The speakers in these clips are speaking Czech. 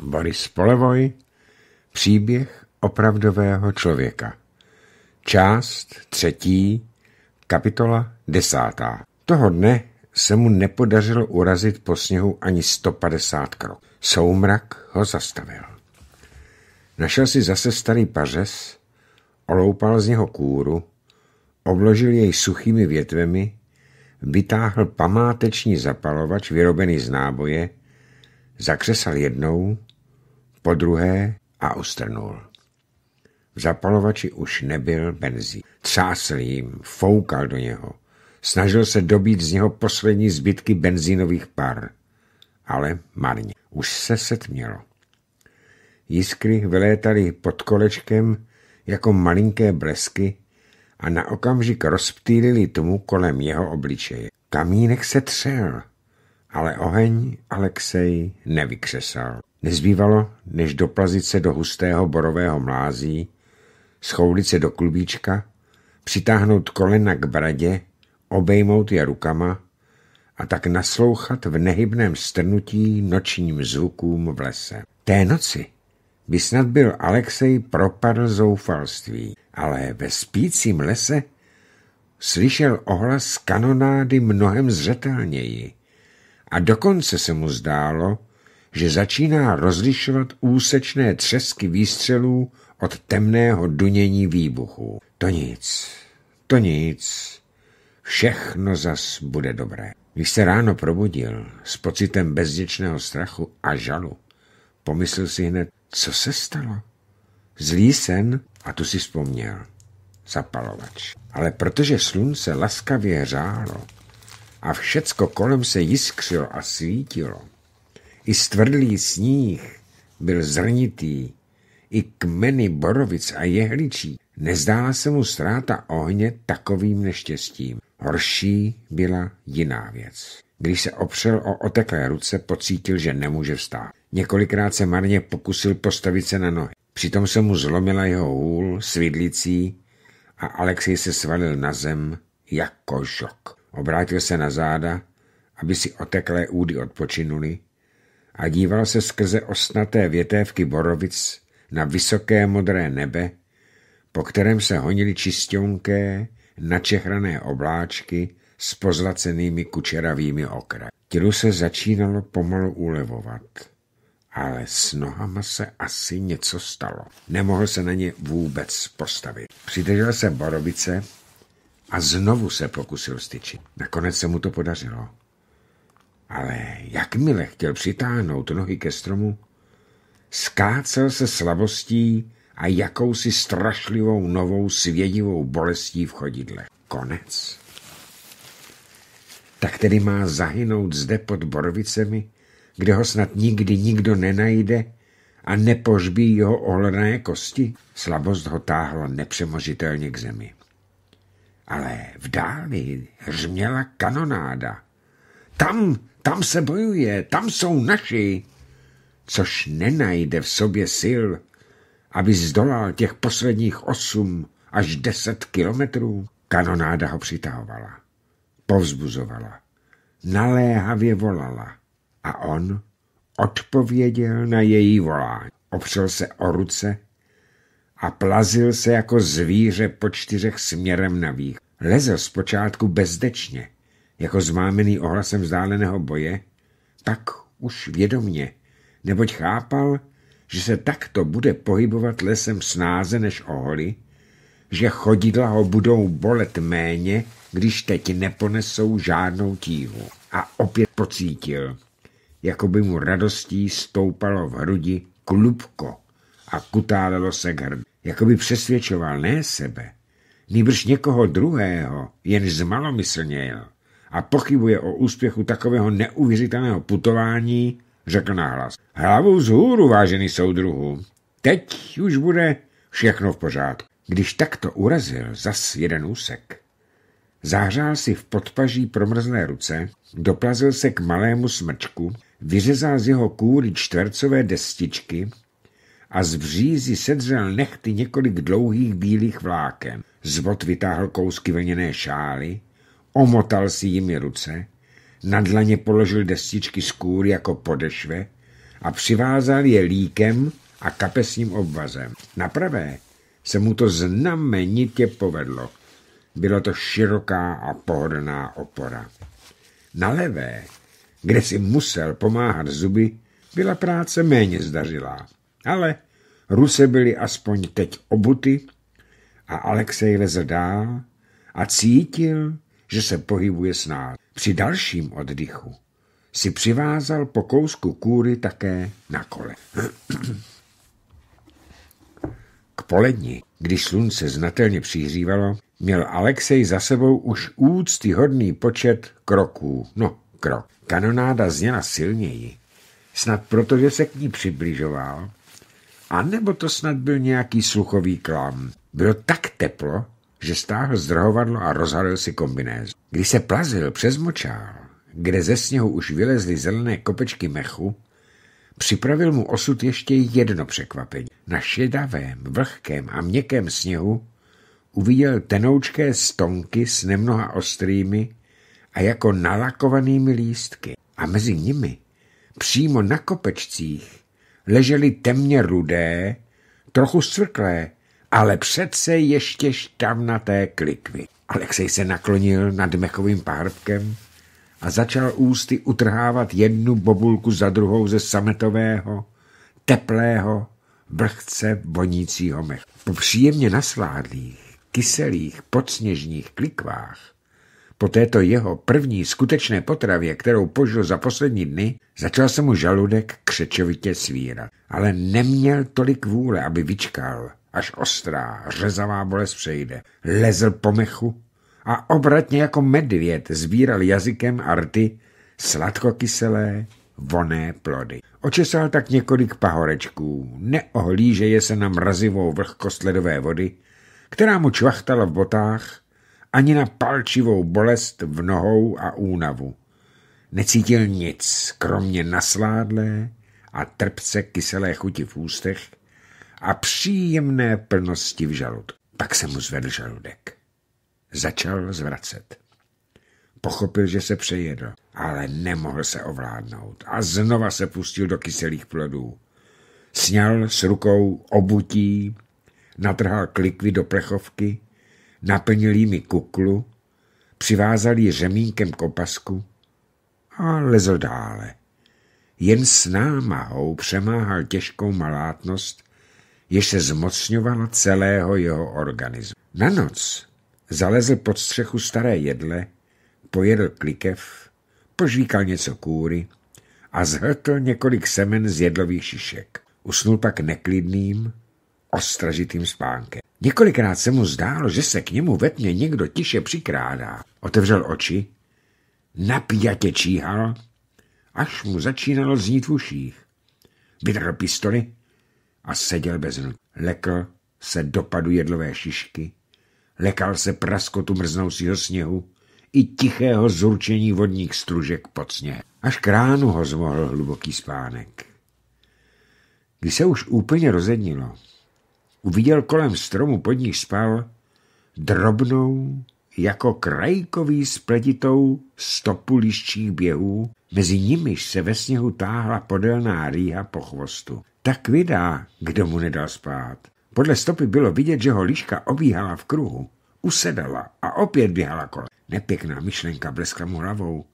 Boris Polevoj Příběh opravdového člověka Část třetí Kapitola desátá Toho dne se mu nepodařilo urazit po sněhu ani 150 krok. Soumrak ho zastavil. Našel si zase starý pařez, oloupal z něho kůru, obložil jej suchými větvemi, vytáhl památeční zapalovač vyrobený z náboje, zakřesal jednou, po druhé a ustrnul. V zapalovači už nebyl benzín. Třásl jim, foukal do něho. Snažil se dobít z něho poslední zbytky benzínových par. Ale marně. Už se setmělo. Jiskry vylétaly pod kolečkem jako malinké blesky a na okamžik rozptýlili tomu kolem jeho obličeje. Kamínek se třel, ale oheň Alexej nevykřesal. Nezbývalo, než doplazit se do hustého borového mlází, schoulit se do klubíčka, přitáhnout kolena k bradě, obejmout je rukama a tak naslouchat v nehybném strnutí nočním zvukům v lese. Té noci by snad byl Alexej propadl zoufalství, ale ve spícím lese slyšel ohlas kanonády mnohem zřetelněji a dokonce se mu zdálo, že začíná rozlišovat úsečné třesky výstřelů od temného dunění výbuchu. To nic, to nic, všechno zas bude dobré. Když se ráno probudil s pocitem bezděčného strachu a žalu, pomyslel si hned, co se stalo. Zlý sen a tu si vzpomněl. Zapalovač. Ale protože slunce laskavě hřálo a všecko kolem se jiskřilo a svítilo, i stvrdlý sníh byl zrnitý, i kmeny borovic a jehličí. Nezdála se mu ztráta ohně takovým neštěstím. Horší byla jiná věc. Když se opřel o oteklé ruce, pocítil, že nemůže vstát. Několikrát se marně pokusil postavit se na nohy. Přitom se mu zlomila jeho hůl, svidlicí a Alexej se svalil na zem jako žok. Obrátil se na záda, aby si oteklé údy odpočinuli a díval se skrze osnaté větévky borovic na vysoké modré nebe, po kterém se honily čistionké, načehrané obláčky s pozlacenými kučeravými okra. Tělu se začínalo pomalu ulevovat, ale s nohama se asi něco stalo. Nemohl se na ně vůbec postavit. Přidržel se borovice a znovu se pokusil styčit. Nakonec se mu to podařilo. Ale jakmile chtěl přitáhnout nohy ke stromu, skácel se slabostí a jakousi strašlivou novou svědivou bolestí v chodidle. Konec. Tak tedy má zahynout zde pod Borovicemi, kde ho snad nikdy nikdo nenajde a nepožbí jeho ohledané kosti? Slabost ho táhla nepřemožitelně k zemi. Ale v dáli hřměla kanonáda. Tam tam se bojuje, tam jsou naši, což nenajde v sobě sil, aby zdolal těch posledních osm až deset kilometrů. Kanonáda ho přitahovala, povzbuzovala, naléhavě volala a on odpověděl na její volání. Opřel se o ruce a plazil se jako zvíře po čtyřech směrem na východ. Lezel zpočátku bezdečně, jako zmámený ohlasem vzdáleného boje, tak už vědomně, neboť chápal, že se takto bude pohybovat lesem snáze než oholy, že chodidla ho budou bolet méně, když teď neponesou žádnou tíhu. A opět pocítil, jako by mu radostí stoupalo v hrudi klubko a kutálelo se k hrdu. Jako by přesvědčoval ne sebe, nýbrž někoho druhého, jen zmalomyslnějel a pochybuje o úspěchu takového neuvěřitelného putování, řekl nahlas. Hlavu vzhůru, vážený soudruhu. Teď už bude všechno v pořádku. Když takto urazil zas jeden úsek, Zahřál si v podpaží promrzlé ruce, doplazil se k malému smrčku, vyřezal z jeho kůry čtvercové destičky a z břízy sedřel nechty několik dlouhých bílých vláken. Zvod vytáhl kousky veněné šály omotal si jimi ruce, na dlaně položil destičky z kůr jako podešve a přivázal je líkem a kapesním obvazem. Na pravé se mu to znamenitě povedlo. Byla to široká a pohodlná opora. Na levé, kde si musel pomáhat zuby, byla práce méně zdařilá. Ale ruce byly aspoň teď obuty a Alexej lezl dál a cítil, že se pohybuje snad? Při dalším oddychu si přivázal po kousku kůry také na kole. K poledni, když slunce znatelně přihřívalo, měl Alexej za sebou už úctyhodný počet kroků. No, krok. Kanonáda zněla silněji. Snad proto, že se k ní přibližoval. A nebo to snad byl nějaký sluchový klam. Bylo tak teplo, že stáhl zdrhovadlo a rozhalil si kombinézu. Když se plazil přes močál, kde ze sněhu už vylezly zelené kopečky mechu, připravil mu osud ještě jedno překvapení. Na šedavém, vlhkém a měkkém sněhu uviděl tenoučké stonky s nemnoha ostrými a jako nalakovanými lístky. A mezi nimi, přímo na kopečcích, ležely temně rudé, trochu scvrklé, ale přece ještě šťavnaté klikvy. Alexej se naklonil nad mechovým párbkem a začal ústy utrhávat jednu bobulku za druhou ze sametového, teplého, vrchce vonícího mechu. Po příjemně nasládlých, kyselých, podsněžních klikvách, po této jeho první skutečné potravě, kterou požil za poslední dny, začal se mu žaludek křečovitě svírat. Ale neměl tolik vůle, aby vyčkal, až ostrá, řezavá bolest přejde. Lezl po mechu a obratně jako medvěd zbíral jazykem a rty sladkokyselé, voné plody. Očesal tak několik pahorečků, neohlížeje se na mrazivou vlhkost ledové vody, která mu čvachtala v botách, ani na palčivou bolest v nohou a únavu. Necítil nic, kromě nasládlé a trpce kyselé chuti v ústech, a příjemné plnosti v žaludku. Pak se mu zvedl žaludek. Začal zvracet. Pochopil, že se přejedl, ale nemohl se ovládnout a znova se pustil do kyselých plodů. Sněl s rukou obutí, natrhal klikvy do plechovky, naplnil jimi kuklu, přivázal ji řemínkem k opasku a lezl dále. Jen s námahou přemáhal těžkou malátnost, jež se zmocňovala celého jeho organismu. Na noc zalezl pod střechu staré jedle, pojedl klikev, požvíkal něco kůry a zhltl několik semen z jedlových šišek. Usnul pak neklidným, ostražitým spánkem. Několikrát se mu zdálo, že se k němu ve tmě někdo tiše přikrádá. Otevřel oči, napíjatě číhal, až mu začínalo znít v uších. Vydrl pistoli a seděl bez ruky. Lekl se dopadu jedlové šišky, lekal se praskotu mrznoucího sněhu i tichého zurčení vodních stružek pod sněhem. Až k ránu ho zmohl hluboký spánek. Když se už úplně rozednilo, uviděl kolem stromu, pod níž spal, drobnou, jako krajkový spletitou stopu liščích běhů, mezi nimiž se ve sněhu táhla podelná rýha po chvostu tak vydá, kdo mu nedal spát. Podle stopy bylo vidět, že ho liška obíhala v kruhu, usedala a opět běhala kolem. Nepěkná myšlenka bleskla mu hlavou.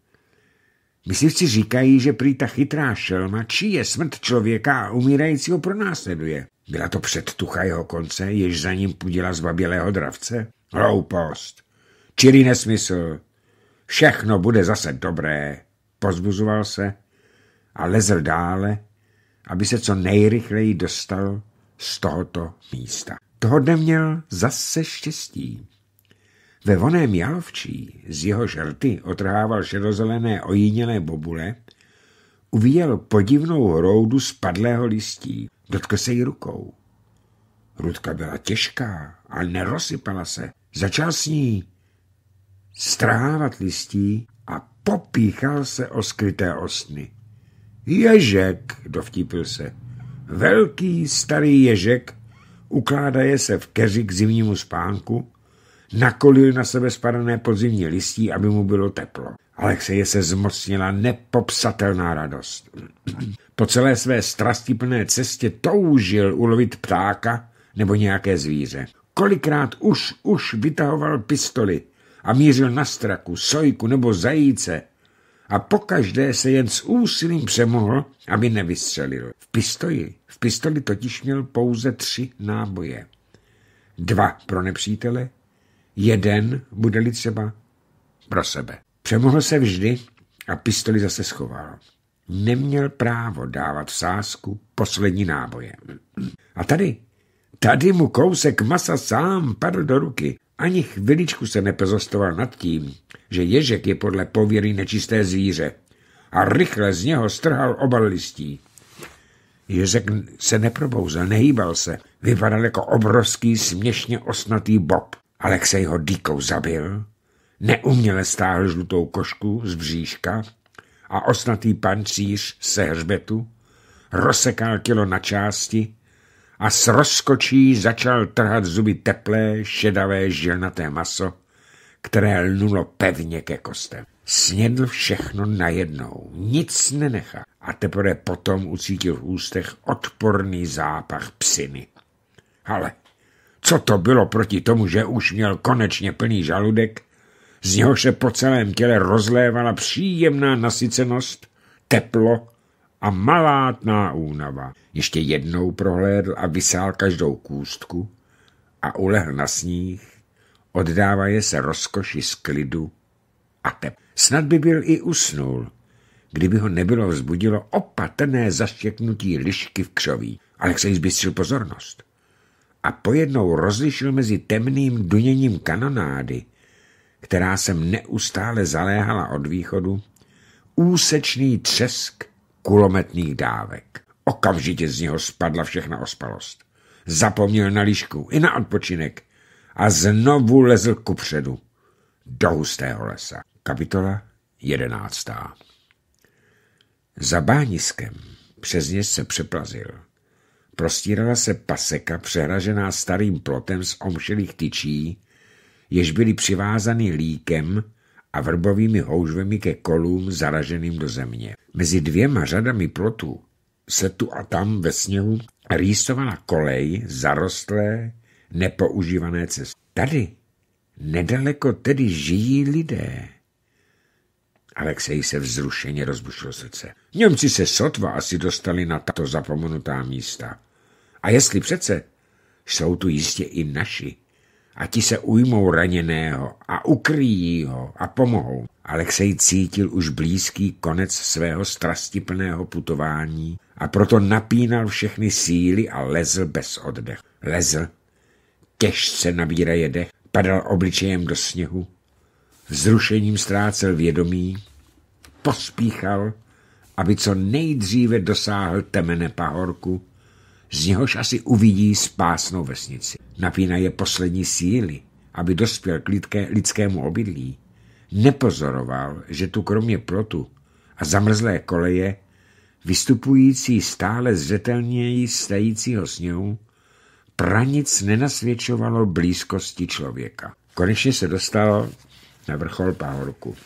Myslivci říkají, že prý ta chytrá šelma čí je smrt člověka a umírajícího pronásleduje. Byla to předtucha jeho konce, jež za ním z babělého dravce? Hloupost, čirý nesmysl, všechno bude zase dobré, pozbuzoval se a lezl dále aby se co nejrychleji dostal z tohoto místa. Toho dne měl zase štěstí. Ve voném jalovčí, z jeho žerty otrhával šerozelené ojíněné bobule, uviděl podivnou hroudu spadlého listí. Dotkl se jí rukou. Rudka byla těžká a nerosypala se. Začal s ní strávat listí a popíchal se o skryté osny. Ježek, dovtípil se. Velký starý ježek, ukládaje se v keři k zimnímu spánku, nakolil na sebe spadané podzimní listí, aby mu bylo teplo. Alexeje se zmocnila nepopsatelná radost. Po celé své strastiplné cestě toužil ulovit ptáka nebo nějaké zvíře. Kolikrát už, už vytahoval pistoli a mířil na straku, sojku nebo zajíce – a pokaždé se jen s úsilím přemohl, aby nevystřelil. V pistoji, v pistoli totiž měl pouze tři náboje. Dva pro nepřítele, jeden, bude-li třeba, pro sebe. Přemohl se vždy a pistoli zase schoval. Neměl právo dávat v sásku poslední náboje. A tady, tady mu kousek masa sám padl do ruky. Ani chviličku se nepozostoval nad tím, že ježek je podle pověry nečisté zvíře a rychle z něho strhal obal listí. Ježek se neprobouzel, nehýbal se. Vypadal jako obrovský, směšně osnatý bob. Alexej ho dýkou zabil, neuměle stáhl žlutou košku z bříška a osnatý pancíř se hřbetu rozsekal tělo na části a s rozkočí začal trhat zuby teplé, šedavé, žilnaté maso, které lnulo pevně ke kostem. Snědl všechno najednou, nic nenechal a teprve potom ucítil v ústech odporný zápach psiny. Ale co to bylo proti tomu, že už měl konečně plný žaludek, z něho se po celém těle rozlévala příjemná nasycenost, teplo a malátná únava. Ještě jednou prohlédl a vysál každou kůstku a ulehl na sníh, oddávaje se rozkoši z klidu a tep. Snad by byl i usnul, kdyby ho nebylo vzbudilo opatrné zaštěknutí lišky v křoví. Alexej zbystřil pozornost a pojednou rozlišil mezi temným duněním kanonády, která sem neustále zaléhala od východu, úsečný třesk kulometných dávek. Okamžitě z něho spadla všechna ospalost. Zapomněl na líšku i na odpočinek a znovu lezl kupředu do hustého lesa. Kapitola 11. Za bániskem přes ně se přeplazil. Prostírala se paseka přehražená starým plotem z omšelých tyčí, jež byly přivázány líkem a vrbovými houžvemi ke kolům zaraženým do země. Mezi dvěma řadami plotů se tu a tam ve sněhu rýsovala kolej zarostlé, nepoužívané cesty. Tady, nedaleko tedy žijí lidé. Alexej se vzrušeně rozbušil srdce. Němci se sotva asi dostali na tato zapomenutá místa. A jestli přece, jsou tu jistě i naši a ti se ujmou raněného a ukryjí ho a pomohou. Alexej cítil už blízký konec svého strastiplného putování a proto napínal všechny síly a lezl bez oddech. Lezl, těžce nabíra jede, padal obličejem do sněhu, vzrušením ztrácel vědomí, pospíchal, aby co nejdříve dosáhl temene pahorku, z něhož asi uvidí spásnou vesnici. Napína je poslední síly, aby dospěl k lidké, lidskému obydlí. Nepozoroval, že tu kromě plotu a zamrzlé koleje, vystupující stále zřetelněji stajícího sněhu, pranic nenasvědčovalo blízkosti člověka. Konečně se dostal na vrchol pahorku.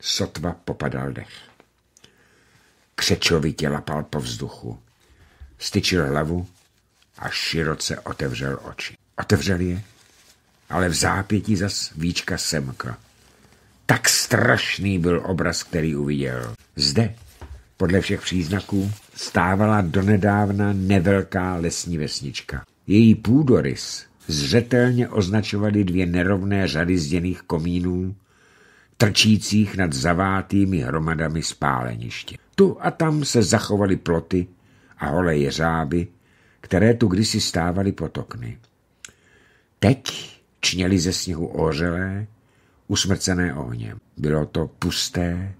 Sotva popadal dech. Křečovitě lapal po vzduchu styčil hlavu a široce otevřel oči. Otevřel je, ale v zápětí zas víčka semka. Tak strašný byl obraz, který uviděl. Zde, podle všech příznaků, stávala donedávna nevelká lesní vesnička. Její půdorys zřetelně označovaly dvě nerovné řady zděných komínů, trčících nad zavátými hromadami spáleniště. Tu a tam se zachovaly ploty, a holé jeřáby, které tu kdysi stávaly potokny. Teď čněli ze sněhu ořelé, usmrcené ohněm. Bylo to pusté,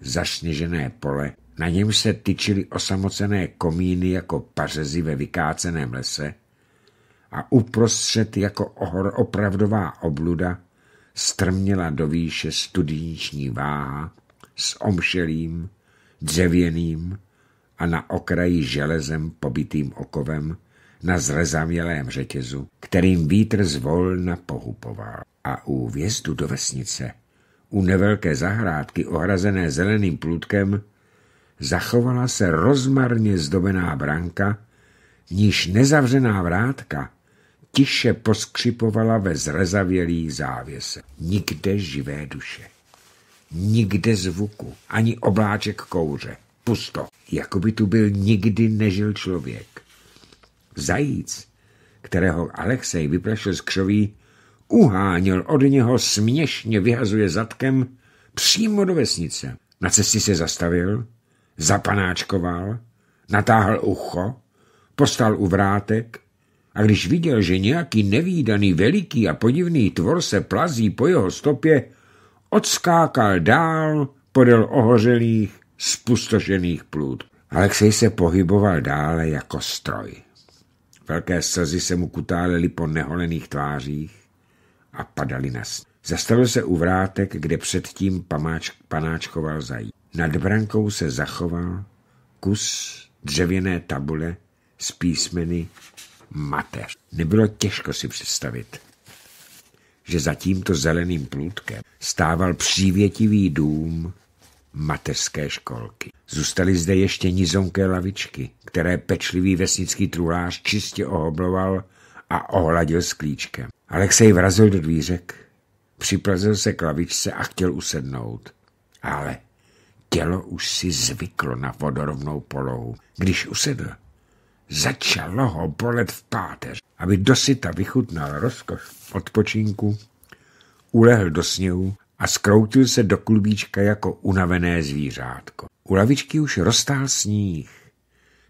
zasněžené pole, na něm se tyčily osamocené komíny jako pařezy ve vykáceném lese a uprostřed jako ohor opravdová obluda strměla do výše studiniční váha s omšelým, dřevěným, a na okraji železem pobitým okovem na zrezavělém řetězu, kterým vítr zvolna pohupoval. A u vjezdu do vesnice, u nevelké zahrádky ohrazené zeleným plutkem, zachovala se rozmarně zdobená branka, níž nezavřená vrátka tiše poskřipovala ve zrezavělých závěse. Nikde živé duše, nikde zvuku, ani obláček kouře pusto. jako by tu byl nikdy nežil člověk. Zajíc, kterého Alexej vyprašil z křoví, uháněl od něho, směšně vyhazuje zadkem přímo do vesnice. Na cestě se zastavil, zapanáčkoval, natáhl ucho, postal u vrátek a když viděl, že nějaký nevýdaný veliký a podivný tvor se plazí po jeho stopě, odskákal dál podél ohořelých spustošených plůd. Alexej se pohyboval dále jako stroj. Velké slzy se mu kutálely po neholených tvářích a padaly na sní. Zastavil se u vrátek, kde předtím pamáč, panáčkoval zají. Nad brankou se zachoval kus dřevěné tabule s písmeny mateř. Nebylo těžko si představit, že za tímto zeleným plůdkem stával přívětivý dům mateřské školky. Zůstaly zde ještě nizonké lavičky, které pečlivý vesnický trulář čistě ohobloval a ohladil s klíčkem. Alexej vrazil do dvířek, připlazil se k lavičce a chtěl usednout. Ale tělo už si zvyklo na vodorovnou polohu. Když usedl, začalo ho bolet v páteř. Aby dosyta vychutnal rozkoš odpočinku, ulehl do sněhu a skroutil se do klubíčka jako unavené zvířátko. U lavičky už roztál sníh.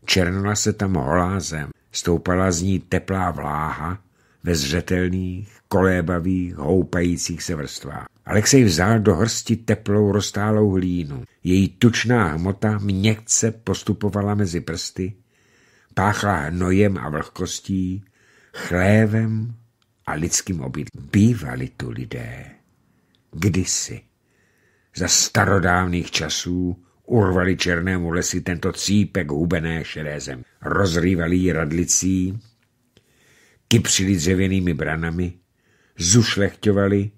Černala se tam holázem, stoupala z ní teplá vláha ve zřetelných, kolébavých, houpajících se vrstvách. Alexej vzal do hrsti teplou roztálou hlínu. Její tučná hmota měkce postupovala mezi prsty, páchla hnojem a vlhkostí, chlévem a lidským obytím. Bývali tu lidé kdysi, za starodávných časů, urvali černému lesy tento cípek hubené šedé zem. Rozrývali ji radlicí, kypřili dřevěnými branami, zušlechťovali,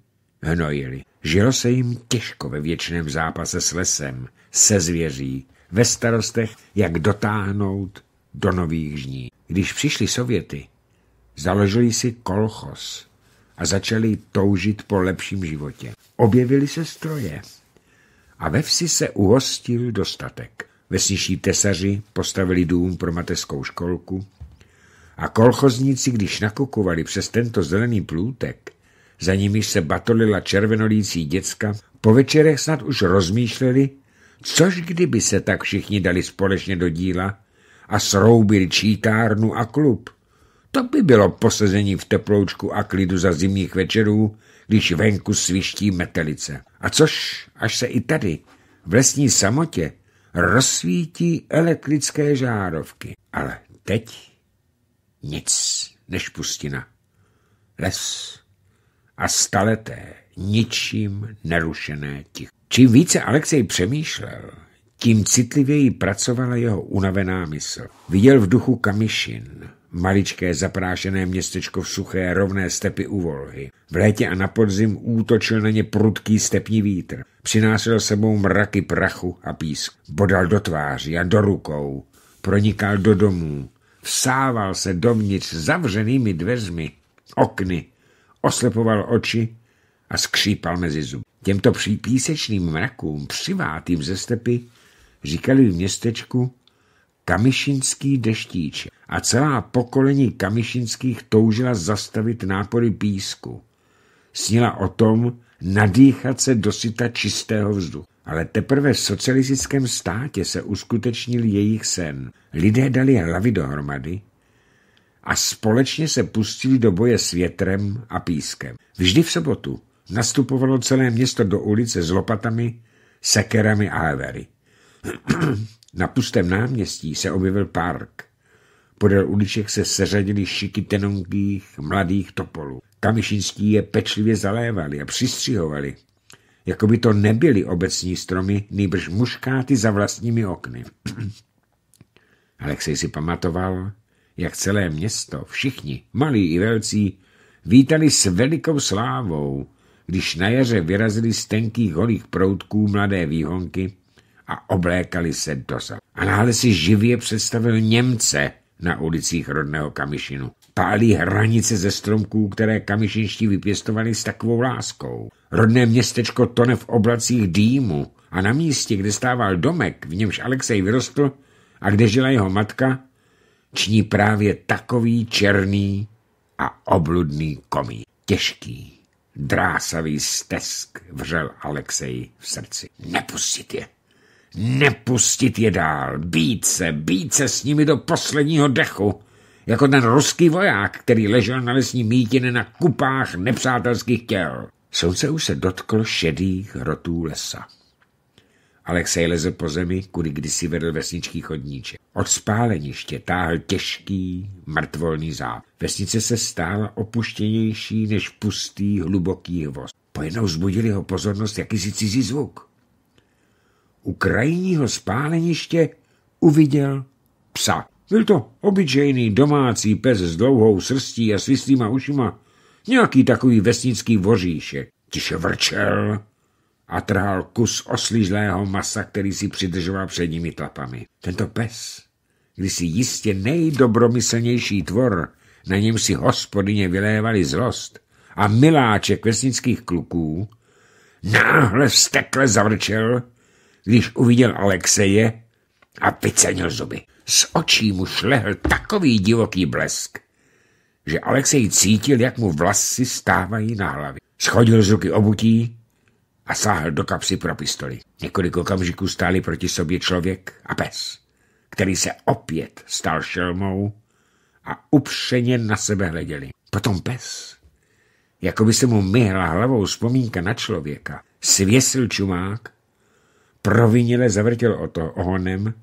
hnojili. Žilo se jim těžko ve věčném zápase s lesem, se zvěří, ve starostech, jak dotáhnout do nových žní. Když přišli Sověty, založili si kolchos, a začali toužit po lepším životě. Objevily se stroje a ve vsi se uhostil dostatek. Vesniční tesaři postavili dům pro mateřskou školku a kolchozníci, když nakukovali přes tento zelený plůtek, za nimi se batolila červenolící děcka, po večerech snad už rozmýšleli, což kdyby se tak všichni dali společně do díla a sroubili čítárnu a klub. To by bylo posazení v teploučku a klidu za zimních večerů, když venku sviští metelice. A což, až se i tady, v lesní samotě, rozsvítí elektrické žárovky. Ale teď nic než pustina. Les a staleté, ničím nerušené ticho. Čím více Alexej přemýšlel, tím citlivěji pracovala jeho unavená mysl. Viděl v duchu Kamišin, Maličké zaprášené městečko v suché rovné stepy u Volhy. V létě a na podzim útočil na ně prudký stepní vítr. Přinášel sebou mraky prachu a písku. Bodal do tváří a do rukou. Pronikal do domů. Vsával se dovnitř zavřenými dveřmi, okny. Oslepoval oči a skřípal mezi zuby. Těmto přípísečným mrakům, přivátým ze stepy, říkali v městečku Kamišinský deštíče a celá pokolení Kamišinských toužila zastavit nápory písku. Snila o tom nadýchat se dosyta čistého vzduchu. Ale teprve v socialistickém státě se uskutečnil jejich sen. Lidé dali hlavy dohromady a společně se pustili do boje s větrem a pískem. Vždy v sobotu nastupovalo celé město do ulice s lopatami, sekerami a hevery. Na pustém náměstí se objevil park. Podél uliček se seřadili šiky tenonkých, mladých topolů. Kamišinský je pečlivě zalévali a přistřihovali, jako by to nebyly obecní stromy, nýbrž muškáty za vlastními okny. Alexej si pamatoval, jak celé město, všichni, malí i velcí, vítali s velikou slávou, když na jaře vyrazili z tenkých holých proutků mladé výhonky a oblékali se do A náhle si živě představil Němce na ulicích rodného Kamišinu. Pálí hranice ze stromků, které kamišinští vypěstovali s takovou láskou. Rodné městečko tone v oblacích dýmu a na místě, kde stával domek, v němž Alexej vyrostl a kde žila jeho matka, ční právě takový černý a obludný komí. Těžký, drásavý stesk vřel Alexej v srdci. Nepustit je! nepustit je dál, být se, být se s nimi do posledního dechu, jako ten ruský voják, který ležel na lesní mítině na kupách nepřátelských těl. Slunce už se dotkl šedých rotů lesa. Alexej leze po zemi, kudy kdysi vedl vesničký chodníček. Od spáleniště táhl těžký, mrtvolný záp. Vesnice se stála opuštěnější než pustý, hluboký voz. Pojednou zbudili ho pozornost jakýsi cizí zvuk u krajního spáleniště uviděl psa. Byl to obyčejný domácí pes s dlouhou srstí a svislýma ušima, nějaký takový vesnický voříšek. Tiše vrčel a trhal kus oslížlého masa, který si přidržoval předními tlapami. Tento pes, si jistě nejdobromyslnější tvor, na něm si hospodyně vylévali zlost a miláček vesnických kluků, náhle vstekle zavrčel když uviděl Alexeje a vycenil zuby. Z očí mu šlehl takový divoký blesk, že Alexej cítil, jak mu vlasy stávají na hlavě. Schodil z ruky obutí a sáhl do kapsy pro pistoli. Několik okamžiků stáli proti sobě člověk a pes, který se opět stal šelmou a upřeně na sebe hleděli. Potom pes, jako by se mu myhla hlavou vzpomínka na člověka, svěsil čumák provinile zavrtěl o to ohonem,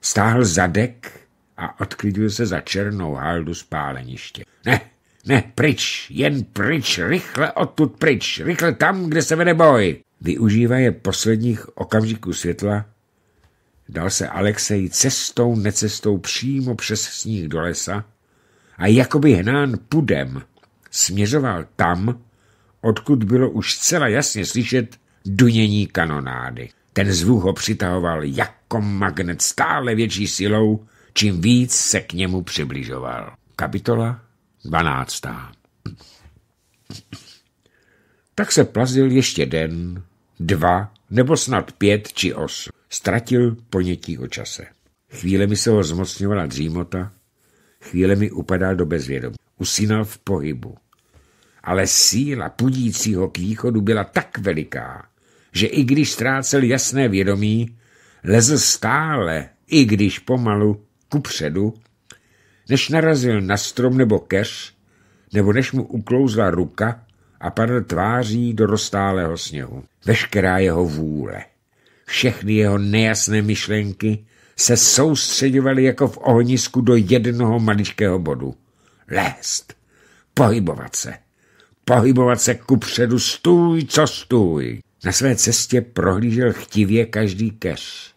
stáhl zadek a odklidil se za černou haldu spáleniště. Ne, ne, pryč, jen pryč, rychle odtud pryč, rychle tam, kde se vede boj. Využívaje posledních okamžiků světla, dal se Alexej cestou necestou přímo přes sníh do lesa a jakoby hnán pudem směřoval tam, odkud bylo už zcela jasně slyšet dunění kanonády. Ten zvuk ho přitahoval jako magnet stále větší silou, čím víc se k němu přibližoval. Kapitola 12. Tak se plazil ještě den, dva, nebo snad pět či osm. Ztratil ponětí o čase. Chvíle mi se ho zmocňovala dřímota, chvíle mi upadal do bezvědomí. Usínal v pohybu. Ale síla pudícího k východu byla tak veliká, že i když ztrácel jasné vědomí, lezl stále, i když pomalu, kupředu, než narazil na strom nebo keř, nebo než mu uklouzla ruka a padl tváří do roztálého sněhu. Veškerá jeho vůle, všechny jeho nejasné myšlenky se soustředovaly jako v ohnisku do jednoho maličkého bodu. Lézt, pohybovat se, pohybovat se kupředu, stůj, co stůj. Na své cestě prohlížel chtivě každý keř,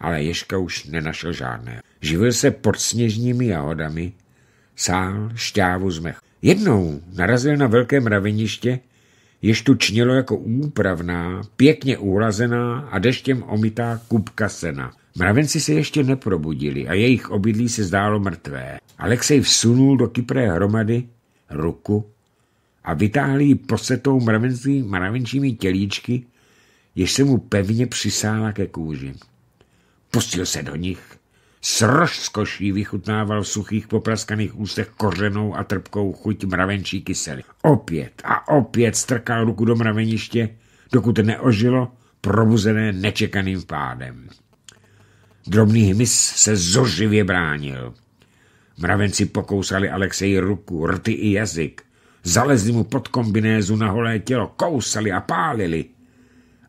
ale Ježka už nenašel žádné. Živil se pod sněžními jahodami, sál, šťávu z mechu. Jednou narazil na velké mraveniště, jež tu čnilo jako úpravná, pěkně uhlazená a deštěm omitá kubka sena. Mravenci se ještě neprobudili a jejich obydlí se zdálo mrtvé. Alexej vsunul do kypré hromady ruku a vytáhl ji posetou mravenci, mravenčími tělíčky jež se mu pevně přisála ke kůži. Pustil se do nich. Srož z koší vychutnával v suchých popraskaných ústech kořenou a trpkou chuť mravenčí kysely. Opět a opět strkal ruku do mraveniště, dokud neožilo, probuzené nečekaným pádem. Drobný hmyz se zoživě bránil. Mravenci pokousali Alexeji ruku, rty i jazyk. Zalezli mu pod kombinézu na holé tělo, kousali a pálili –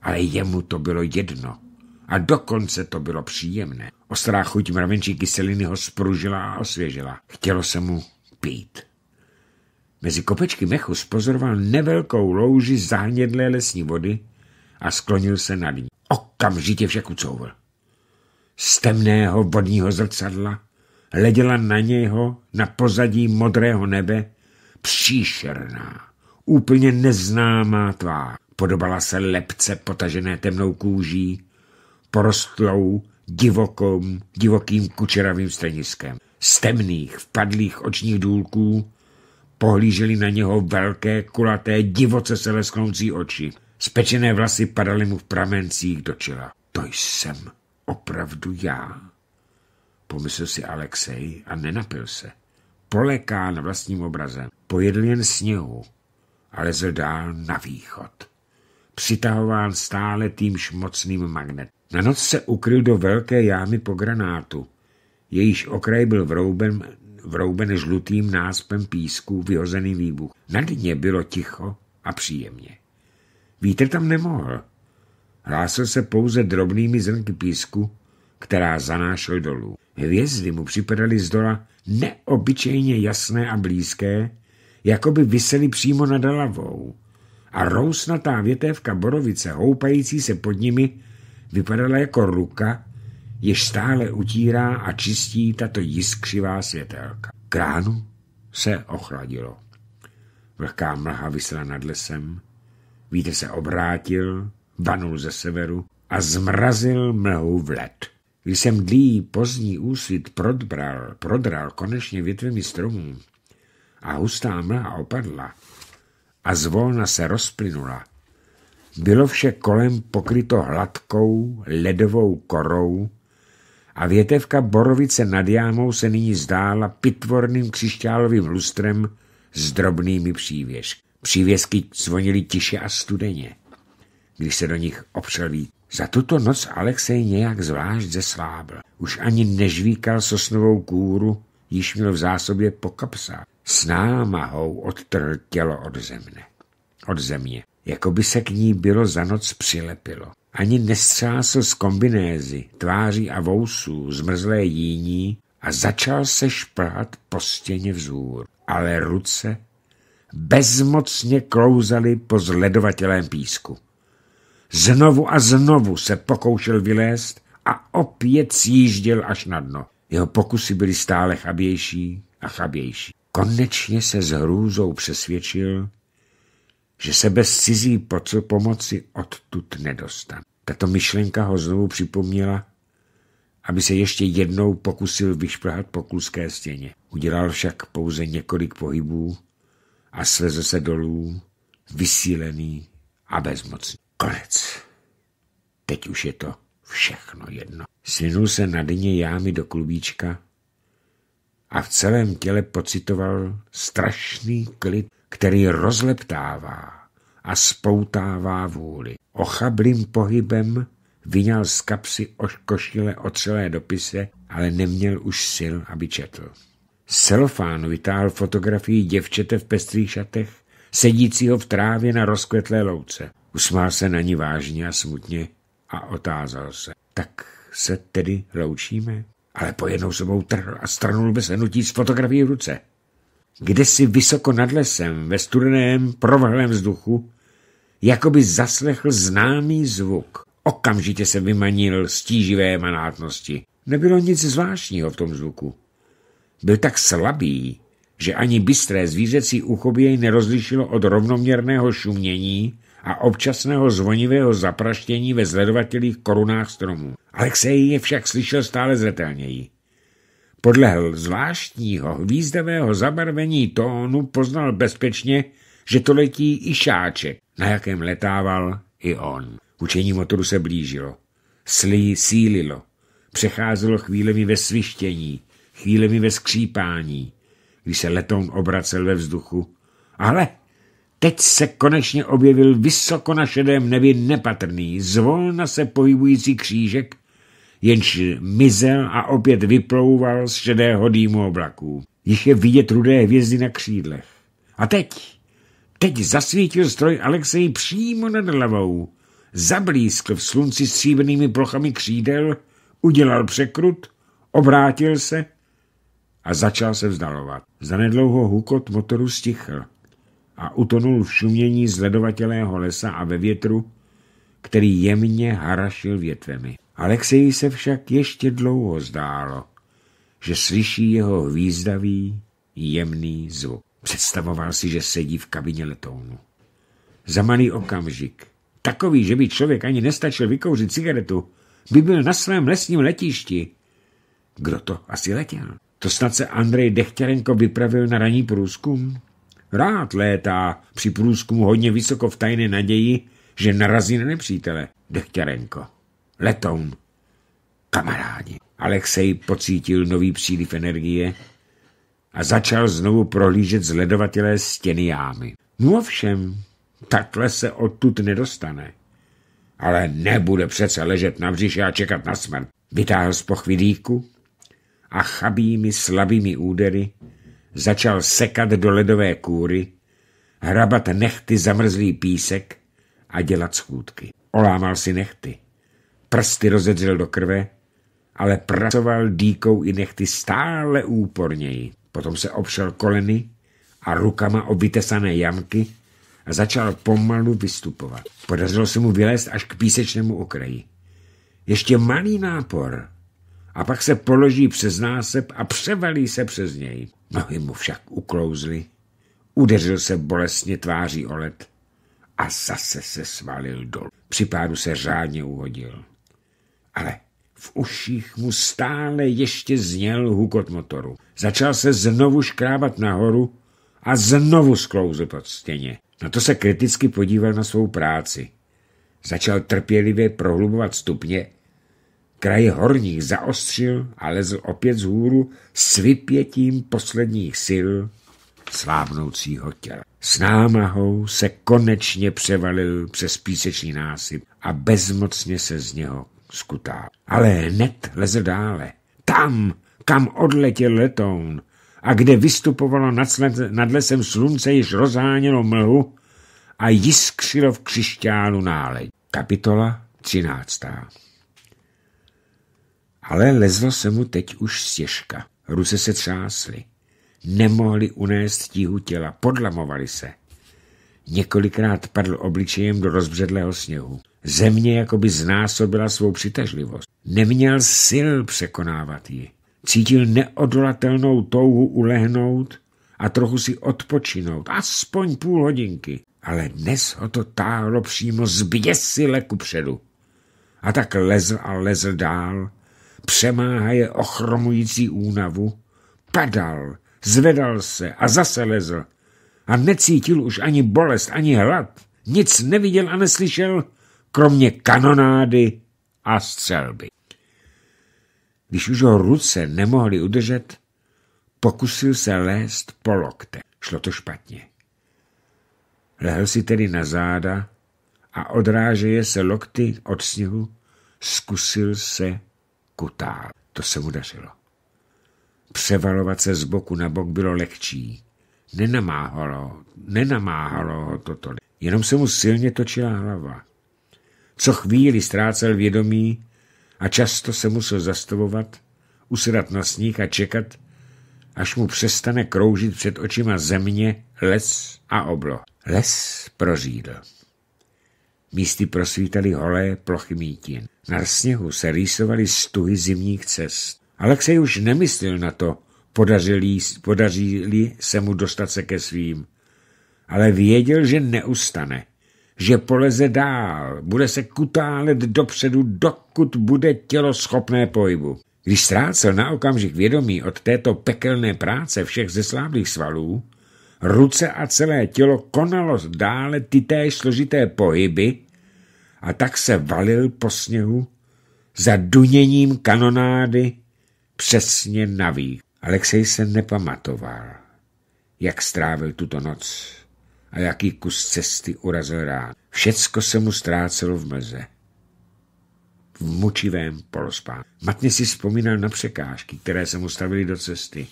ale jemu to bylo jedno. A dokonce to bylo příjemné. Ostrá chuť mravenčí kyseliny ho spružila a osvěžila. Chtělo se mu pít. Mezi kopečky mechu spozoroval nevelkou louži zahnědlé lesní vody a sklonil se nad ní. Okamžitě však ucouvil. Z temného vodního zrcadla leděla na něho na pozadí modrého nebe příšerná, úplně neznámá tvář. Podobala se lepce potažené temnou kůží, porostlou, divokom, divokým kučeravým steniskem. Z temných, vpadlých očních důlků pohlíželi na něho velké, kulaté, divoce se lesknoucí oči. Spečené vlasy padaly mu v pramencích do čela. To jsem opravdu já, pomyslel si Alexej a nenapil se. Polekán vlastním obrazem, pojedl jen sněhu a lezl dál na východ přitahován stále týmž mocným magnetem. Na noc se ukryl do velké jámy po granátu. Jejíž okraj byl vrouben, vrouben žlutým náspem písku vyhozený výbuch. Na dně bylo ticho a příjemně. Vítr tam nemohl. Hlásil se pouze drobnými zrnky písku, která zanášel dolů. Hvězdy mu připadaly z dola neobyčejně jasné a blízké, jako by visely přímo nad hlavou a rousnatá větévka borovice houpající se pod nimi vypadala jako ruka, jež stále utírá a čistí tato jiskřivá světelka. Kránu se ochladilo. Vlhká mlha vysela nad lesem, vítr se obrátil, vanul ze severu a zmrazil mlhu v led. Když jsem dlý pozdní úsvit prodbral, prodral konečně větvemi stromů a hustá mlha opadla, a zvolna se rozplynula. Bylo vše kolem pokryto hladkou ledovou korou a větevka borovice nad jámou se nyní zdála pitvorným křišťálovým lustrem s drobnými přívěšky. Přívězky zvonily tiše a studeně, když se do nich opřelí. Za tuto noc Alexej nějak zvlášť zeslábl. Už ani nežvíkal sosnovou kůru, již měl v zásobě po kapsách s námahou odtrl tělo od země. Od země. Jako by se k ní bylo za noc přilepilo. Ani nestřásl z kombinézy, tváří a vousů, zmrzlé jíní a začal se šplhat po stěně vzhůr. Ale ruce bezmocně klouzaly po zledovatělém písku. Znovu a znovu se pokoušel vylézt a opět zjížděl až na dno. Jeho pokusy byly stále chabější a chabější konečně se s hrůzou přesvědčil, že se bez cizí pomoci odtud nedostane. Tato myšlenka ho znovu připomněla, aby se ještě jednou pokusil vyšplhat po kluské stěně. Udělal však pouze několik pohybů a sleze se dolů, vysílený a bezmocný. Konec. Teď už je to všechno jedno. Svinul se na dně jámy do klubíčka, a v celém těle pocitoval strašný klid, který rozleptává a spoutává vůli. Ochablým pohybem vyňal z kapsy košile ocelé dopise, ale neměl už sil, aby četl. Selofán vytáhl fotografii děvčete v pestrých šatech, sedícího v trávě na rozkvetlé louce. Usmál se na ní vážně a smutně a otázal se. Tak se tedy loučíme? ale jednou sobou trhl a stranul bez hnutí s fotografií v ruce. Kde si vysoko nad lesem, ve studeném, provhlém vzduchu, jako by zaslechl známý zvuk. Okamžitě se vymanil z tíživé manátnosti. Nebylo nic zvláštního v tom zvuku. Byl tak slabý, že ani bystré zvířecí ucho by jej nerozlišilo od rovnoměrného šumění, a občasného zvonivého zapraštění ve zledovatelých korunách stromů. Alexej je však slyšel stále zřetelněji. Podle zvláštního hvízdavého zabarvení tónu poznal bezpečně, že to letí i šáček, na jakém letával i on. Učení motoru se blížilo. Slí sílilo. Přecházelo chvílemi ve svištění, chvílemi ve skřípání, když se letoun obracel ve vzduchu. Ale Teď se konečně objevil vysoko na šedém nebi nepatrný, zvolna se pohybující křížek, jenž mizel a opět vyplouval z šedého dýmu oblaků. Jich je vidět rudé hvězdy na křídlech. A teď, teď zasvítil stroj Alexej přímo nad hlavou. Zablízkl v slunci stříbrnými plochami křídel, udělal překrut, obrátil se a začal se vzdalovat. Zanedlouho hukot motoru stichl a utonul v šumění zledovatelého lesa a ve větru, který jemně harašil větvemi. Alexeji se však ještě dlouho zdálo, že slyší jeho hvízdavý, jemný zvuk. Představoval si, že sedí v kabině letounu. Za malý okamžik, takový, že by člověk ani nestačil vykouřit cigaretu, by byl na svém lesním letišti. Kdo to asi letěl? To snad se Andrej Dechtěrenko vypravil na ranní průzkum? rád létá při průzkumu hodně vysoko v tajné naději, že narazí na nepřítele. Dechťarenko, letoun, kamarádi. Alexej pocítil nový příliv energie a začal znovu prohlížet zledovatelé stěny jámy. No ovšem, takhle se odtud nedostane. Ale nebude přece ležet na břiše a čekat na smrt. Vytáhl z pochvidíku a chabými slabými údery začal sekat do ledové kůry, hrabat nechty zamrzlý písek a dělat schůdky. Olámal si nechty, prsty rozedřel do krve, ale pracoval dýkou i nechty stále úporněji. Potom se obšel koleny a rukama o vytesané jamky a začal pomalu vystupovat. Podařilo se mu vylézt až k písečnému okraji. Ještě malý nápor a pak se položí přes násep a převalí se přes něj. Nohy mu však uklouzly, udeřil se bolestně tváří o led a zase se svalil dolů. Při pádu se řádně uhodil. Ale v uších mu stále ještě zněl hukot motoru. Začal se znovu škrábat nahoru a znovu sklouzl pod stěně. Na to se kriticky podíval na svou práci. Začal trpělivě prohlubovat stupně Kraj horních zaostřil a lezl opět z hůru s vypětím posledních sil slábnoucího těla. S námahou se konečně převalil přes písečný násyp a bezmocně se z něho skutá. Ale hned leze dále. Tam, kam odletěl letoun a kde vystupovalo nad, lesem slunce, již rozhánělo mlhu a jiskřilo v křišťálu náleď. Kapitola 13 ale lezlo se mu teď už stěžka. Ruce se třásly. Nemohli unést tíhu těla, podlamovali se. Několikrát padl obličejem do rozbředlého sněhu. Země jakoby znásobila svou přitažlivost. Neměl sil překonávat ji. Cítil neodolatelnou touhu ulehnout a trochu si odpočinout, aspoň půl hodinky. Ale dnes ho to táhlo přímo zběsile kupředu. A tak lezl a lezl dál, přemáhaje ochromující únavu, padal, zvedal se a zase lezl a necítil už ani bolest, ani hlad, nic neviděl a neslyšel, kromě kanonády a střelby. Když už ho ruce nemohli udržet, pokusil se lézt po lokte. Šlo to špatně. Lehl si tedy na záda a odrážeje se lokty od sněhu zkusil se kutá. To se udařilo. Převalovat se z boku na bok bylo lehčí. Nenamáhalo, nenamáhalo ho to Jenom se mu silně točila hlava. Co chvíli ztrácel vědomí a často se musel zastavovat, usedat na sníh a čekat, až mu přestane kroužit před očima země, les a oblo. Les prořídl. Místy prosvítaly holé plochy mítin. Na sněhu se rýsovaly stuhy zimních cest. Alexej už nemyslel na to, podařili, podařili se mu dostat se ke svým. Ale věděl, že neustane, že poleze dál, bude se kutálet dopředu, dokud bude tělo schopné pohybu. Když ztrácel na okamžik vědomí od této pekelné práce všech zesláblých svalů, ruce a celé tělo konalo dále tytéž složité pohyby a tak se valil po sněhu za duněním kanonády přesně na východ. Alexej se nepamatoval, jak strávil tuto noc a jaký kus cesty urazil rád. Všecko se mu ztrácelo v mlze. V mučivém polospánku. Matně si vzpomínal na překážky, které se mu stavily do cesty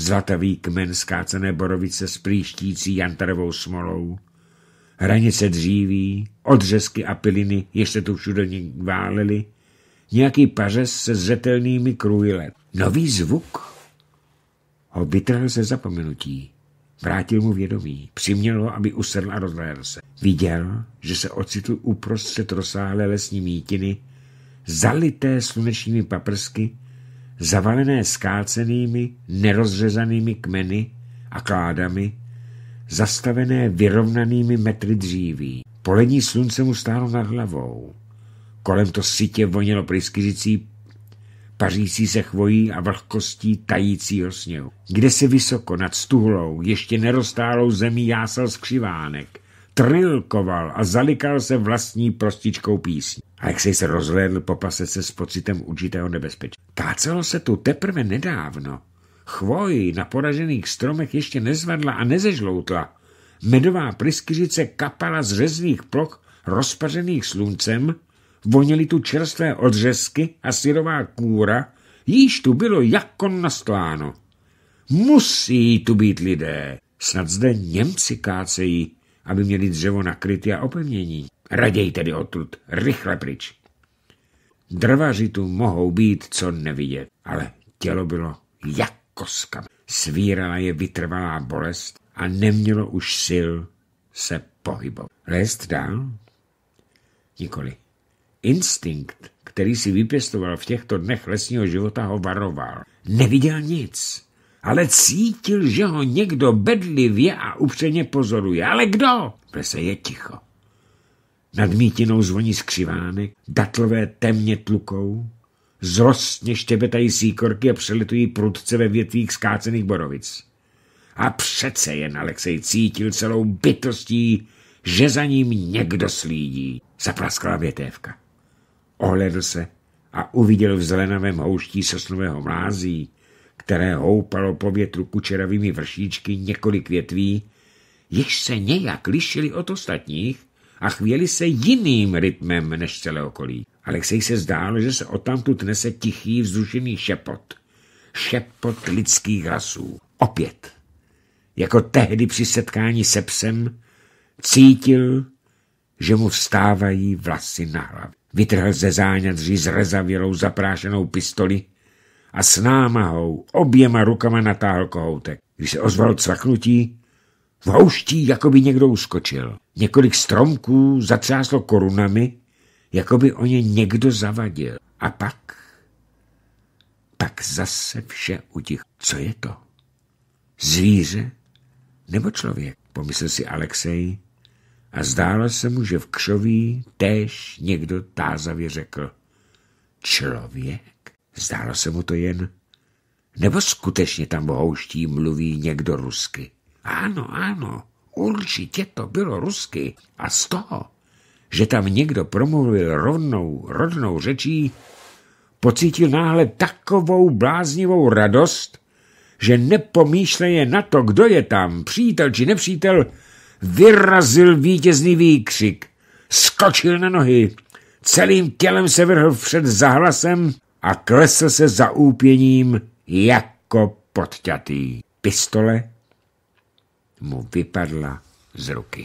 zlatavý kmen skácené borovice s příštící jantarovou smolou, hranice dříví, odřezky a piliny ještě tu všude válely, nějaký pařez se zřetelnými krůjle. Nový zvuk ho vytrhl se zapomenutí. Vrátil mu vědomí, přimělo, aby usedl a rozhlédl se. Viděl, že se ocitl uprostřed rozsáhlé lesní mítiny, zalité slunečními paprsky, zavalené skácenými, nerozřezanými kmeny a kládami, zastavené vyrovnanými metry dříví. Polední slunce mu stálo nad hlavou. Kolem to sitě vonělo pryskyřicí, pařící se chvojí a vlhkostí tajícího sněhu. Kde se vysoko nad stuhlou, ještě neroztálou zemí jásal skřivánek, trilkoval a zalikal se vlastní prostičkou písní. A Alexej se rozhlédl po pasece s pocitem určitého nebezpečí. Kácelo se tu teprve nedávno. Chvoj na poražených stromech ještě nezvadla a nezežloutla. Medová pryskyřice kapala z řezných ploch rozpařených sluncem, voněly tu čerstvé odřezky a syrová kůra, již tu bylo jako nastláno. Musí tu být lidé, snad zde Němci kácejí, aby měli dřevo nakryty a opevnění. Raději tedy odtud, rychle pryč. Drvaři tu mohou být, co nevidět, ale tělo bylo jak skam. Svírala je vytrvalá bolest a nemělo už sil se pohybovat. Lézt dál? Nikoli. Instinkt, který si vypěstoval v těchto dnech lesního života, ho varoval. Neviděl nic, ale cítil, že ho někdo bedlivě a upřeně pozoruje. Ale kdo? V lese je ticho. Nad mítinou zvoní skřivánek, datlové temně tlukou, zrostně štěbetají síkorky a přelitují prudce ve větvích skácených borovic. A přece jen Alexej cítil celou bytostí, že za ním někdo slídí. Zapraskala větévka. Ohledl se a uviděl v zelenavém houští sosnového mlází, které houpalo po větru kučeravými vršíčky několik větví, jež se nějak lišily od ostatních a chvěli se jiným rytmem než celé okolí. Alexej se zdálo, že se odtamtud nese tichý vzrušený šepot. Šepot lidských hlasů. Opět. Jako tehdy při setkání se psem cítil, že mu vstávají vlasy na hlavě. Vytrhl ze záňadří zrezavělou zaprášenou pistoli a s námahou oběma rukama natáhl kohoutek. Když se ozval cvaknutí, v houští jako by někdo uskočil. Několik stromků zatřáslo korunami, jako by o ně někdo zavadil. A pak, pak zase vše utichlo. Co je to? Zvíře nebo člověk? Pomyslel si Alexej a zdálo se mu, že v křoví též někdo tázavě řekl. Člověk? Zdálo se mu to jen. Nebo skutečně tam v houští mluví někdo rusky? Ano, ano, Určitě to bylo rusky a z toho, že tam někdo promluvil rovnou, rodnou řečí, pocítil náhle takovou bláznivou radost, že nepomýšleně na to, kdo je tam, přítel či nepřítel, vyrazil vítězný výkřik, skočil na nohy, celým tělem se vrhl před zahlasem a klesl se za úpěním jako podťatý. Pistole mu vypadla z ruky.